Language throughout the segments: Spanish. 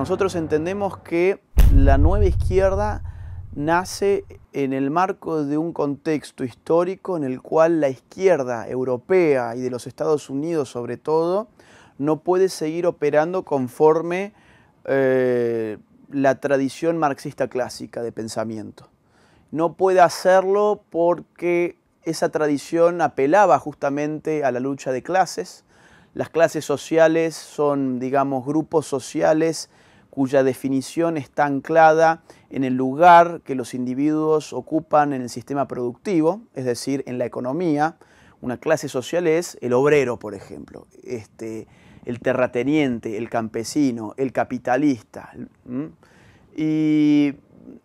Nosotros entendemos que la nueva izquierda nace en el marco de un contexto histórico en el cual la izquierda europea y de los Estados Unidos sobre todo no puede seguir operando conforme eh, la tradición marxista clásica de pensamiento. No puede hacerlo porque esa tradición apelaba justamente a la lucha de clases. Las clases sociales son, digamos, grupos sociales cuya definición está anclada en el lugar que los individuos ocupan en el sistema productivo, es decir, en la economía. Una clase social es el obrero, por ejemplo, este, el terrateniente, el campesino, el capitalista. Y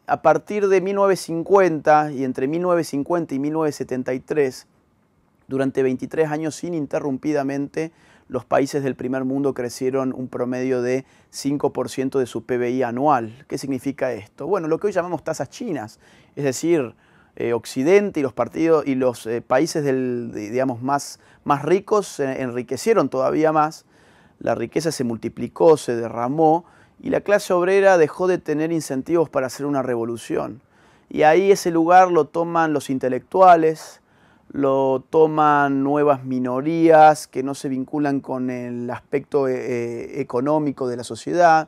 a partir de 1950 y entre 1950 y 1973, durante 23 años ininterrumpidamente, los países del primer mundo crecieron un promedio de 5% de su PBI anual. ¿Qué significa esto? Bueno, lo que hoy llamamos tasas chinas, es decir, eh, Occidente y los partidos y los eh, países del, digamos, más, más ricos se eh, enriquecieron todavía más, la riqueza se multiplicó, se derramó y la clase obrera dejó de tener incentivos para hacer una revolución. Y ahí ese lugar lo toman los intelectuales, lo toman nuevas minorías que no se vinculan con el aspecto eh, eh, económico de la sociedad.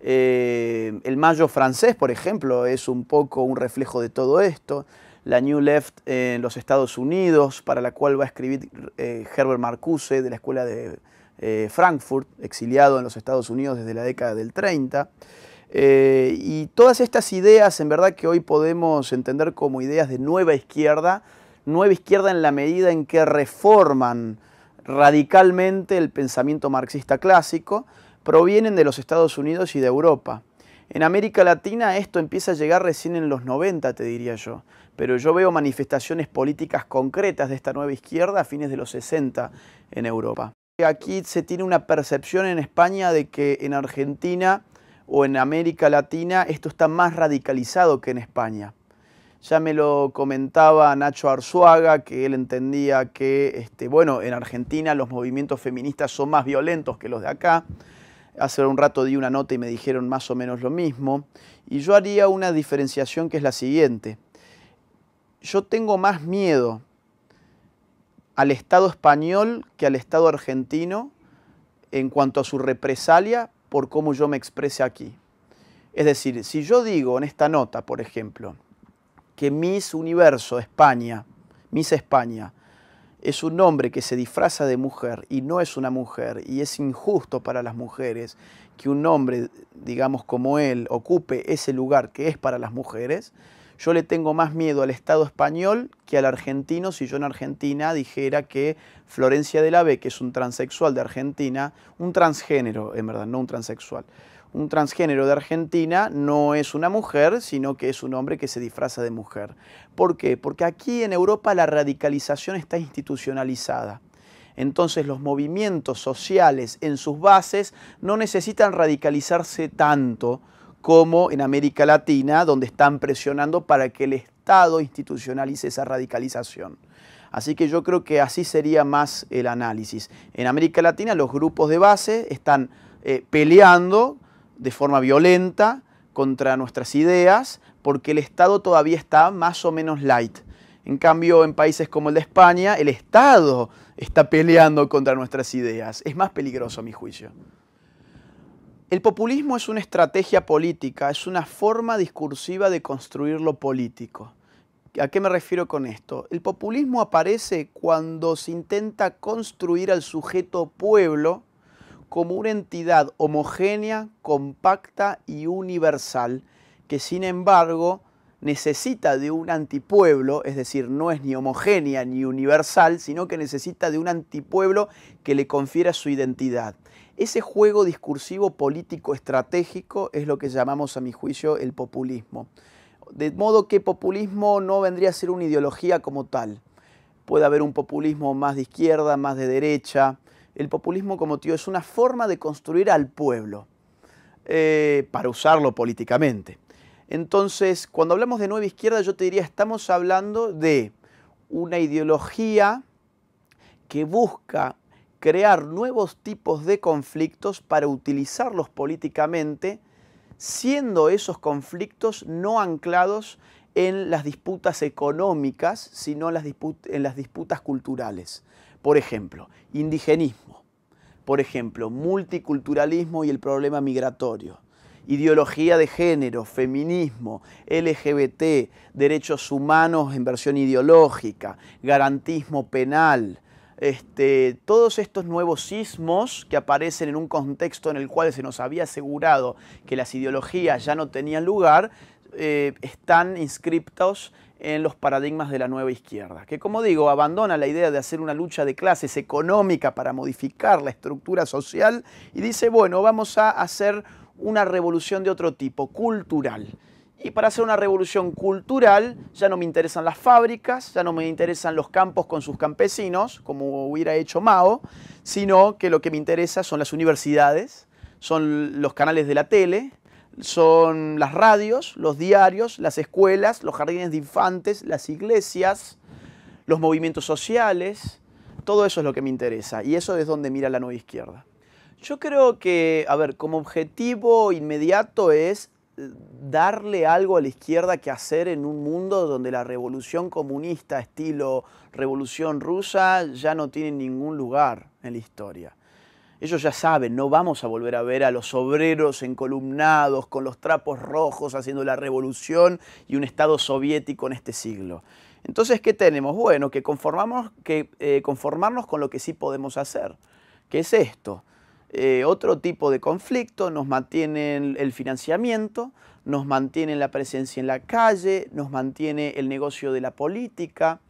Eh, el mayo francés, por ejemplo, es un poco un reflejo de todo esto. La New Left en los Estados Unidos, para la cual va a escribir Herbert Marcuse de la Escuela de Frankfurt, exiliado en los Estados Unidos desde la década del 30. y todas estas ideas, en verdad, que hoy podemos entender como ideas de nueva izquierda, nueva izquierda en la medida en que reforman radicalmente el pensamiento marxista clásico, provienen de los Estados Unidos y de Europa. En América Latina esto empieza a llegar recién en los 90, te diría yo, pero yo veo manifestaciones políticas concretas de esta nueva izquierda a fines de los 60 en Europa. Aquí se tiene una percepción en España de que en Argentina o en América Latina esto está más radicalizado que en España. Ya me lo comentaba Nacho Arzuaga, que él entendía que, este, bueno, en Argentina los movimientos feministas son más violentos que los de acá. Hace un rato di una nota y me dijeron más o menos lo mismo. Y yo haría una diferenciación que es la siguiente. Yo tengo más miedo al Estado español que al Estado argentino en cuanto a su represalia por cómo yo me exprese aquí. Es decir, si yo digo en esta nota, por ejemplo, que Miss Universo España, Miss España, es un hombre que se disfraza de mujer y no es una mujer, y es injusto para las mujeres que un hombre, digamos como él, ocupe ese lugar que es para las mujeres, yo le tengo más miedo al Estado español que al argentino si yo en Argentina dijera que Florencia de la B, que es un transexual de Argentina, un transgénero, en verdad, no un transexual, un transgénero de Argentina no es una mujer, sino que es un hombre que se disfraza de mujer. ¿Por qué? Porque aquí en Europa la radicalización está institucionalizada. Entonces los movimientos sociales en sus bases no necesitan radicalizarse tanto como en América Latina, donde están presionando para que el Estado institucionalice esa radicalización. Así que yo creo que así sería más el análisis. En América Latina los grupos de base están eh, peleando de forma violenta contra nuestras ideas porque el Estado todavía está más o menos light. En cambio, en países como el de España, el Estado está peleando contra nuestras ideas. Es más peligroso, a mi juicio. El populismo es una estrategia política, es una forma discursiva de construir lo político. ¿A qué me refiero con esto? El populismo aparece cuando se intenta construir al sujeto pueblo como una entidad homogénea, compacta y universal, que sin embargo necesita de un antipueblo, es decir, no es ni homogénea ni universal, sino que necesita de un antipueblo que le confiera su identidad. Ese juego discursivo político estratégico es lo que llamamos a mi juicio el populismo. De modo que populismo no vendría a ser una ideología como tal. Puede haber un populismo más de izquierda, más de derecha, el populismo como tío es una forma de construir al pueblo eh, para usarlo políticamente. Entonces, cuando hablamos de nueva izquierda, yo te diría, estamos hablando de una ideología que busca crear nuevos tipos de conflictos para utilizarlos políticamente, siendo esos conflictos no anclados en las disputas económicas, sino en las disputas culturales. Por ejemplo, indigenismo, por ejemplo, multiculturalismo y el problema migratorio, ideología de género, feminismo, LGBT, derechos humanos en versión ideológica, garantismo penal, este, todos estos nuevos sismos que aparecen en un contexto en el cual se nos había asegurado que las ideologías ya no tenían lugar, eh, están inscriptos en los paradigmas de la nueva izquierda, que como digo, abandona la idea de hacer una lucha de clases económica para modificar la estructura social y dice, bueno, vamos a hacer una revolución de otro tipo, cultural. Y para hacer una revolución cultural ya no me interesan las fábricas, ya no me interesan los campos con sus campesinos, como hubiera hecho Mao, sino que lo que me interesa son las universidades, son los canales de la tele, son las radios, los diarios, las escuelas, los jardines de infantes, las iglesias, los movimientos sociales. Todo eso es lo que me interesa y eso es donde mira la nueva izquierda. Yo creo que, a ver, como objetivo inmediato es eh, darle algo a la izquierda que hacer en un mundo donde la revolución comunista estilo revolución rusa ya no tiene ningún lugar en la historia. Ellos ya saben, no vamos a volver a ver a los obreros encolumnados con los trapos rojos haciendo la revolución y un Estado soviético en este siglo. Entonces, ¿qué tenemos? Bueno, que, conformamos, que eh, conformarnos con lo que sí podemos hacer, que es esto. Eh, otro tipo de conflicto, nos mantienen el financiamiento, nos mantienen la presencia en la calle, nos mantiene el negocio de la política.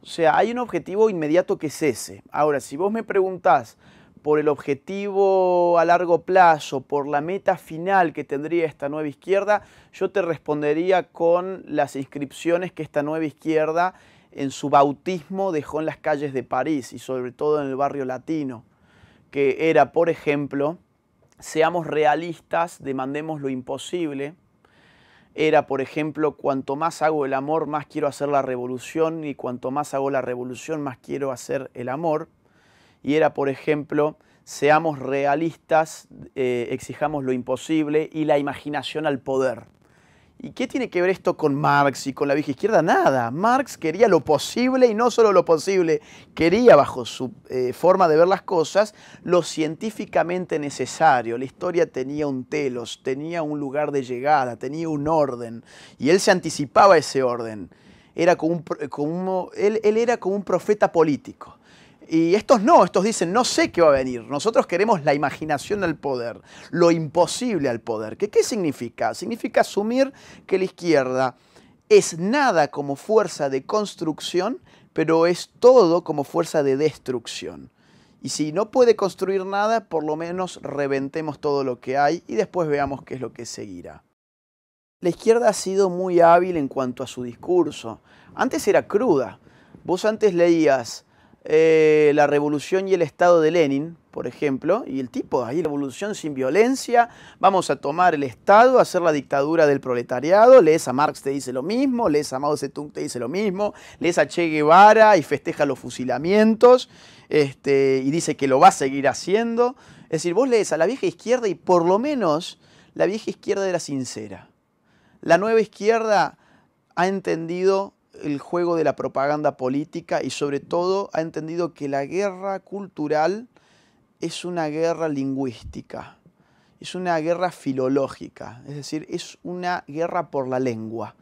O sea, hay un objetivo inmediato que es ese. Ahora, si vos me preguntás, por el objetivo a largo plazo, por la meta final que tendría esta nueva izquierda, yo te respondería con las inscripciones que esta nueva izquierda en su bautismo dejó en las calles de París y sobre todo en el barrio latino, que era, por ejemplo, seamos realistas, demandemos lo imposible, era, por ejemplo, cuanto más hago el amor, más quiero hacer la revolución, y cuanto más hago la revolución, más quiero hacer el amor y era, por ejemplo, seamos realistas, eh, exijamos lo imposible y la imaginación al poder. ¿Y qué tiene que ver esto con Marx y con la vieja izquierda? Nada. Marx quería lo posible y no solo lo posible, quería bajo su eh, forma de ver las cosas lo científicamente necesario. La historia tenía un telos, tenía un lugar de llegada, tenía un orden y él se anticipaba ese orden. Era como, un, él era como un profeta político y estos no, estos dicen, no sé qué va a venir. Nosotros queremos la imaginación al poder, lo imposible al poder. ¿Qué, qué significa? Significa asumir que la izquierda es nada como fuerza de construcción, pero es todo como fuerza de destrucción. Y si no puede construir nada, por lo menos reventemos todo lo que hay y después veamos qué es lo que seguirá. La izquierda ha sido muy hábil en cuanto a su discurso. Antes era cruda. Vos antes leías eh, la revolución y el estado de Lenin, por ejemplo, y el tipo ahí, la revolución sin violencia, vamos a tomar el Estado, a hacer la dictadura del proletariado, lees a Marx te dice lo mismo, lees a Mao Zedong te dice lo mismo, lees a Che Guevara y festeja los fusilamientos, este, y dice que lo va a seguir haciendo. Es decir, vos lees a la vieja izquierda y por lo menos la vieja izquierda era sincera. La nueva izquierda ha entendido el juego de la propaganda política y sobre todo ha entendido que la guerra cultural es una guerra lingüística, es una guerra filológica, es decir, es una guerra por la lengua,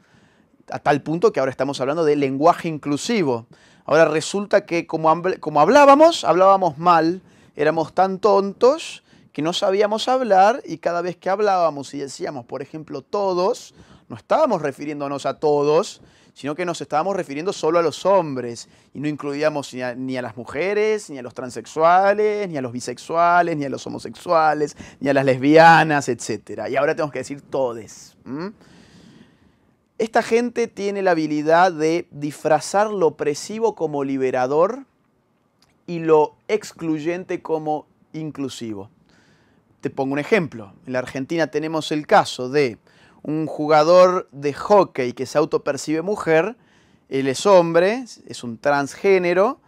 a tal punto que ahora estamos hablando de lenguaje inclusivo. Ahora resulta que como, hablábamos, hablábamos mal, éramos tan tontos que no sabíamos hablar y cada vez que hablábamos y decíamos, por ejemplo, todos, no estábamos refiriéndonos a todos, sino que nos estábamos refiriendo solo a los hombres y no incluíamos ni a, las mujeres, ni a los transexuales, ni a los bisexuales, ni a los homosexuales, ni a las lesbianas, etc. Y ahora tenemos que decir todes. Esta gente tiene la habilidad de disfrazar lo opresivo como liberador y lo excluyente como inclusivo. Te pongo un ejemplo. En la Argentina tenemos el caso de un jugador de hockey que se autopercibe mujer, él es hombre, es un transgénero,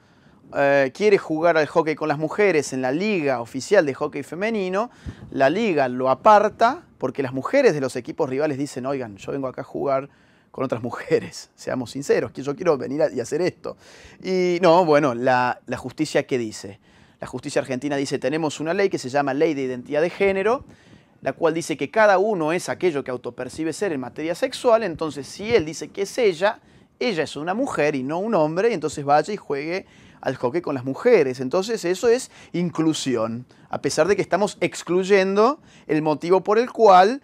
eh, quiere jugar al hockey con las mujeres en la liga oficial de hockey femenino, la liga lo aparta porque las mujeres de los equipos rivales dicen, oigan, yo vengo acá a jugar con otras mujeres, seamos sinceros, yo quiero venir y hacer esto. Y no, bueno, la, la justicia qué dice? La justicia argentina dice, tenemos una ley que se llama Ley de Identidad de Género, la cual dice que cada uno es aquello que autopercibe ser en materia sexual, entonces si él dice que es ella, ella es una mujer y no un hombre, entonces vaya y juegue al hockey con las mujeres. Entonces eso es inclusión, a pesar de que estamos excluyendo el motivo por el cual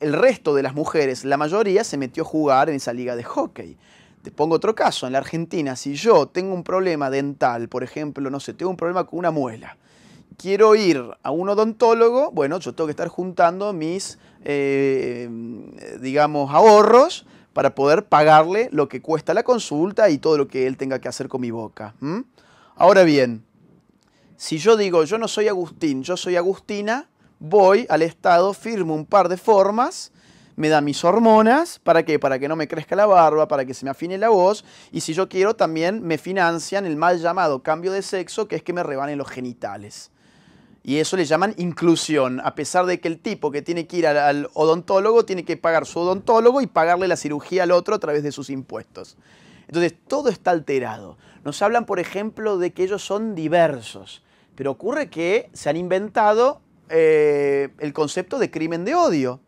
el resto de las mujeres, la mayoría, se metió a jugar en esa liga de hockey. Te pongo otro caso, en la Argentina, si yo tengo un problema dental, por ejemplo, no sé, tengo un problema con una muela, quiero ir a un odontólogo, bueno, yo tengo que estar juntando mis, eh, digamos, ahorros para poder pagarle lo que cuesta la consulta y todo lo que él tenga que hacer con mi boca. Ahora bien, si yo digo, yo no soy Agustín, yo soy Agustina, voy al Estado, firmo un par de formas, me da mis hormonas, ¿para qué? Para que no me crezca la barba, para que se me afine la voz, y si yo quiero también me financian el mal llamado cambio de sexo, que es que me rebanen los genitales. Y eso le llaman inclusión, a pesar de que el tipo que tiene que ir al, odontólogo tiene que pagar su odontólogo y pagarle la cirugía al otro a través de sus impuestos. Entonces, todo está alterado. Nos hablan, por ejemplo, de que ellos son diversos, pero ocurre que se han inventado eh, el concepto de crimen de odio,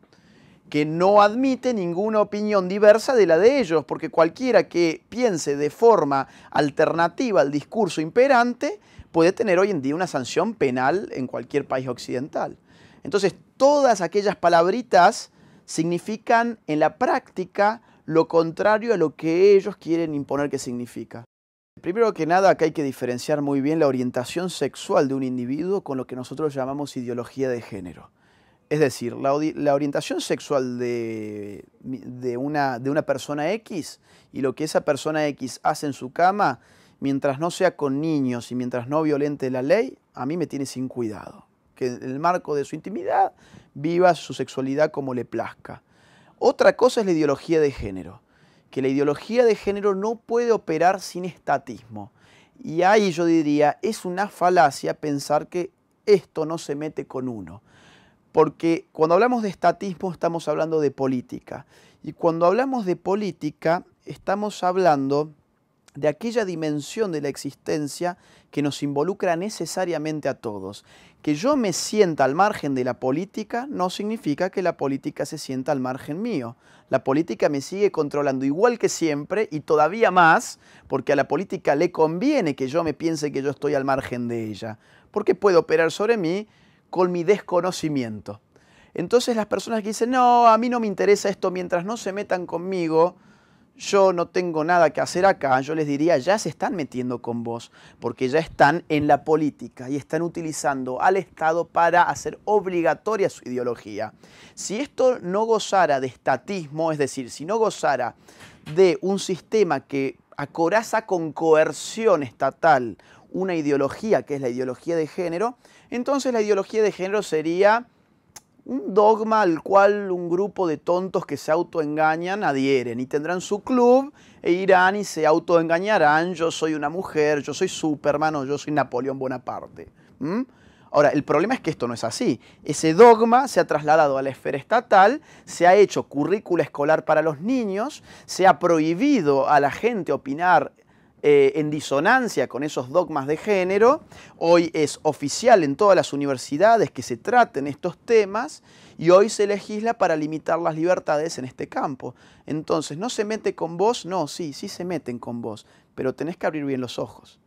que no admite ninguna opinión diversa de la de ellos, porque cualquiera que piense de forma alternativa al discurso imperante puede tener hoy en día una sanción penal en cualquier país occidental. Entonces, todas aquellas palabritas significan en la práctica lo contrario a lo que ellos quieren imponer que significa. Primero que nada, acá hay que diferenciar muy bien la orientación sexual de un individuo con lo que nosotros llamamos ideología de género. Es decir, la, orientación sexual de, una, de una persona X y lo que esa persona X hace en su cama mientras no sea con niños y mientras no violente la ley, a mí me tiene sin cuidado. Que en el marco de su intimidad viva su sexualidad como le plazca. Otra cosa es la ideología de género, que la ideología de género no puede operar sin estatismo. Y ahí yo diría, es una falacia pensar que esto no se mete con uno. Porque cuando hablamos de estatismo estamos hablando de política. Y cuando hablamos de política estamos hablando de aquella dimensión de la existencia que nos involucra necesariamente a todos. Que yo me sienta al margen de la política no significa que la política se sienta al margen mío. La política me sigue controlando igual que siempre y todavía más porque a la política le conviene que yo me piense que yo estoy al margen de ella, porque puede operar sobre mí con mi desconocimiento. Entonces las personas que dicen, no, a mí no me interesa esto mientras no se metan conmigo, yo no tengo nada que hacer acá, yo les diría, ya se están metiendo con vos, porque ya están en la política y están utilizando al Estado para hacer obligatoria su ideología. Si esto no gozara de estatismo, es decir, si no gozara de un sistema que acoraza con coerción estatal una ideología que es la ideología de género, entonces la ideología de género sería un dogma al cual un grupo de tontos que se autoengañan adhieren y tendrán su club e irán y se autoengañarán, yo soy una mujer, yo soy Superman o yo soy Napoleón Bonaparte. Ahora, el problema es que esto no es así. Ese dogma se ha trasladado a la esfera estatal, se ha hecho currícula escolar para los niños, se ha prohibido a la gente opinar eh, en disonancia con esos dogmas de género. Hoy es oficial en todas las universidades que se traten estos temas y hoy se legisla para limitar las libertades en este campo. Entonces, ¿no se mete con vos? No, sí, sí se meten con vos, pero tenés que abrir bien los ojos.